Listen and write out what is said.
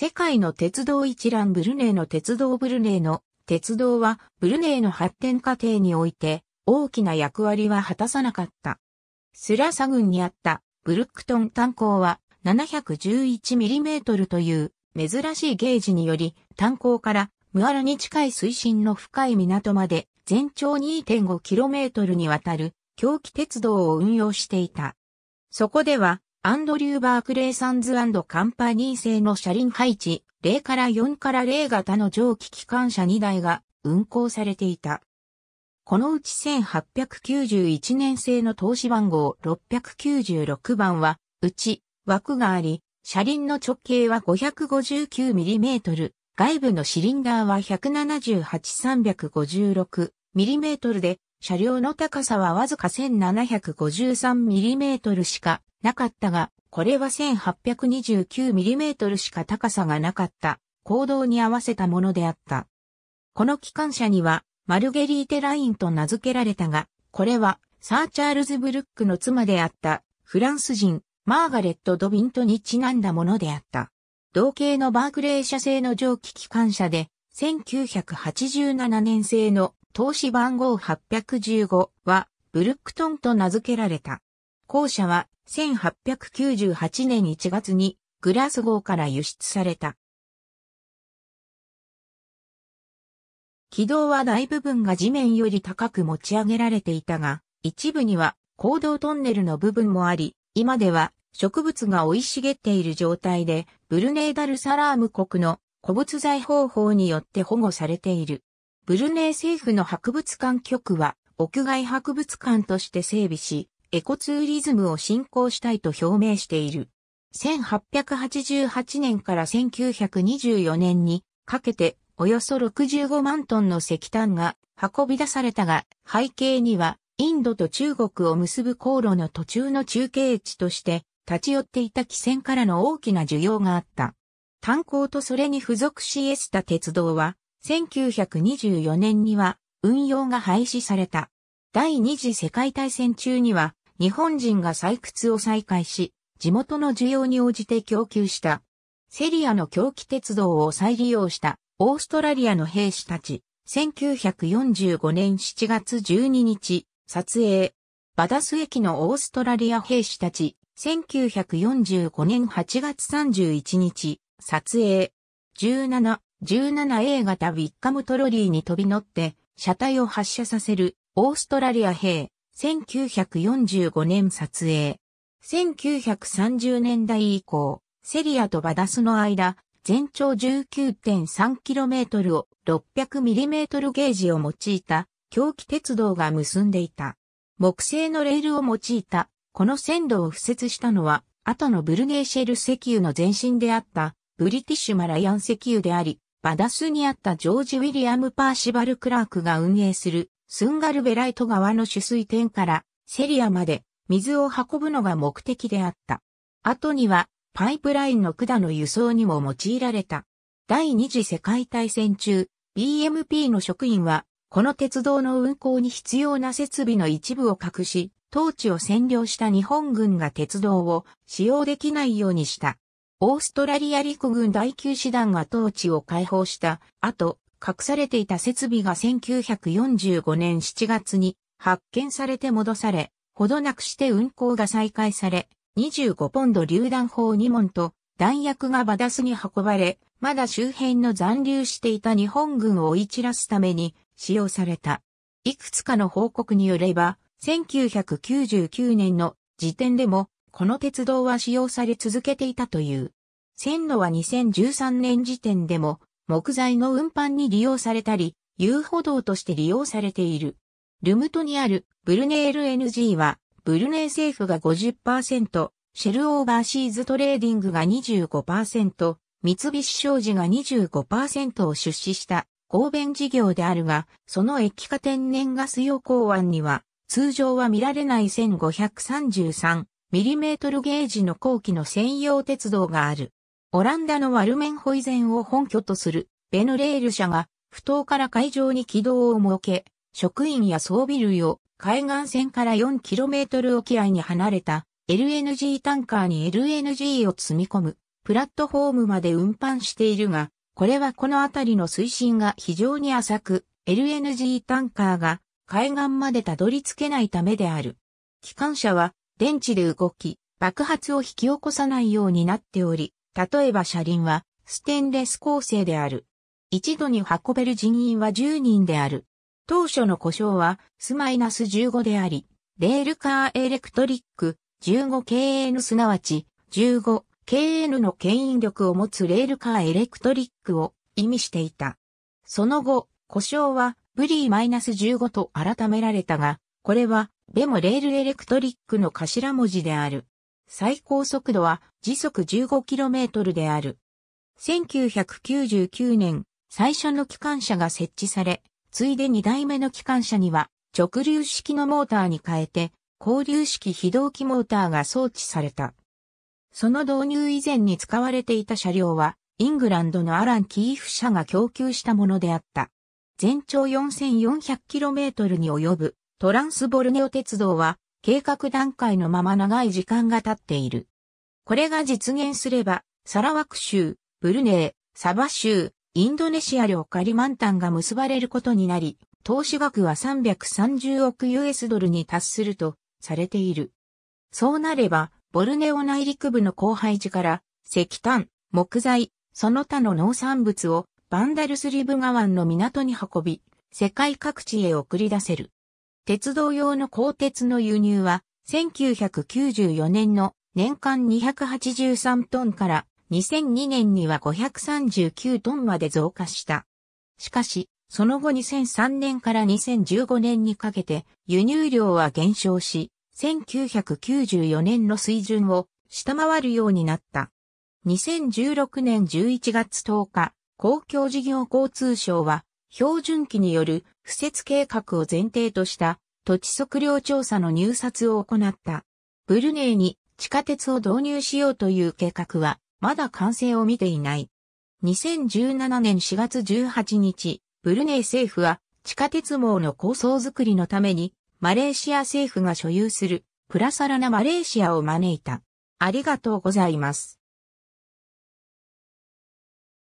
世界の鉄道一覧ブルネイの鉄道ブルネイの鉄道はブルネイの発展過程において大きな役割は果たさなかった。スラサ郡にあったブルックトン炭鉱は 711mm という珍しいゲージにより炭鉱からムアラに近い水深の深い港まで全長 2.5km にわたる狂気鉄道を運用していた。そこではアンドリュー・バークレー・サンズカンパニー製の車輪配置、0から4から0型の蒸気機関車2台が運行されていた。このうち1891年製の投資番号696番は、うち枠があり、車輪の直径は 559mm、外部のシリンダーは 178356mm で、車両の高さはわずか 1753mm しかなかったが、これは 1829mm しか高さがなかった行動に合わせたものであった。この機関車にはマルゲリーテラインと名付けられたが、これはサーチャールズ・ブルックの妻であったフランス人マーガレット・ドビントにちなんだものであった。同型のバークレー社製の蒸気機関車で、1987年製の投資番号815はブルックトンと名付けられた。後者は1898年1月にグラスゴーから輸出された。軌道は大部分が地面より高く持ち上げられていたが、一部には行動トンネルの部分もあり、今では植物が生い茂っている状態で、ブルネーダルサラーム国の古物材方法によって保護されている。ブルネー政府の博物館局は屋外博物館として整備し、エコツーリズムを進行したいと表明している。1888年から1924年にかけておよそ65万トンの石炭が運び出されたが、背景にはインドと中国を結ぶ航路の途中の中継地として立ち寄っていた汽船からの大きな需要があった。炭鉱とそれに付属し得スた鉄道は、1924年には運用が廃止された。第二次世界大戦中には日本人が採掘を再開し、地元の需要に応じて供給した。セリアの狂気鉄道を再利用したオーストラリアの兵士たち、1945年7月12日、撮影。バダス駅のオーストラリア兵士たち、1945年8月31日、撮影。17、17A 型ウィッカムトロリーに飛び乗って、車体を発射させるオーストラリア兵。1945年撮影。1930年代以降、セリアとバダスの間、全長 19.3km を 600mm ゲージを用いた狂気鉄道が結んでいた。木製のレールを用いた、この線路を敷設したのは、後のブルネーシェル石油の前身であった、ブリティッシュマライアン石油であり、バダスにあったジョージ・ウィリアム・パーシバル・クラークが運営するスンガルベライト川の取水点からセリアまで水を運ぶのが目的であった。後にはパイプラインの管の輸送にも用いられた。第二次世界大戦中、BMP の職員はこの鉄道の運行に必要な設備の一部を隠し、当地を占領した日本軍が鉄道を使用できないようにした。オーストラリア陸軍第9師団が当地を解放した後、隠されていた設備が1945年7月に発見されて戻され、ほどなくして運行が再開され、25ポンド榴弾砲2門と弾薬がバダスに運ばれ、まだ周辺の残留していた日本軍を追い散らすために使用された。いくつかの報告によれば、1999年の時点でも、この鉄道は使用され続けていたという。線路は2013年時点でも木材の運搬に利用されたり、遊歩道として利用されている。ルムトにあるブルネール NG は、ブルネー政府が50%、シェルオーバーシーズトレーディングが25%、三菱商事が25%を出資した合弁事業であるが、その液化天然ガス用港湾には、通常は見られない 1533mm ゲージの後期の専用鉄道がある。オランダのワルメンホイゼンを本拠とするベヌレール社が、埠頭から海上に軌道を設け、職員や装備類を海岸線から 4km 沖合に離れた LNG タンカーに LNG を積み込むプラットフォームまで運搬しているが、これはこの辺りの水深が非常に浅く、LNG タンカーが海岸までたどり着けないためである。機関車は電池で動き、爆発を引き起こさないようになっており、例えば車輪はステンレス構成である。一度に運べる人員は10人である。当初の故障はスマイナス15であり、レールカーエレクトリック 15KN すなわち 15KN の牽引力を持つレールカーエレクトリックを意味していた。その後、故障はブリーマイナス -15 と改められたが、これはベモレールエレクトリックの頭文字である。最高速度は時速 15km である。1999年、最初の機関車が設置され、ついで2代目の機関車には直流式のモーターに変えて、交流式非同期モーターが装置された。その導入以前に使われていた車両は、イングランドのアラン・キーフ社が供給したものであった。全長 4400km に及ぶトランスボルネオ鉄道は計画段階のまま長い時間が経っている。これが実現すれば、サラワク州、ブルネー、サバ州、インドネシア領カリマンタンが結ばれることになり、投資額は330億 US ドルに達するとされている。そうなれば、ボルネオ内陸部の荒廃地から石炭、木材、その他の農産物をバンダルスリブ川の港に運び、世界各地へ送り出せる。鉄道用の鋼鉄の輸入は、1994年の年間283トンから2002年には539トンまで増加した。しかし、その後2003年から2015年にかけて輸入量は減少し、1994年の水準を下回るようになった。2016年11月10日、公共事業交通省は標準期による敷設計画を前提とした土地測量調査の入札を行った。ブルネイに地下鉄を導入しようという計画はまだ完成を見ていない。2017年4月18日、ブルネイ政府は地下鉄網の構想づくりのためにマレーシア政府が所有するプラサラナマレーシアを招いた。ありがとうございます。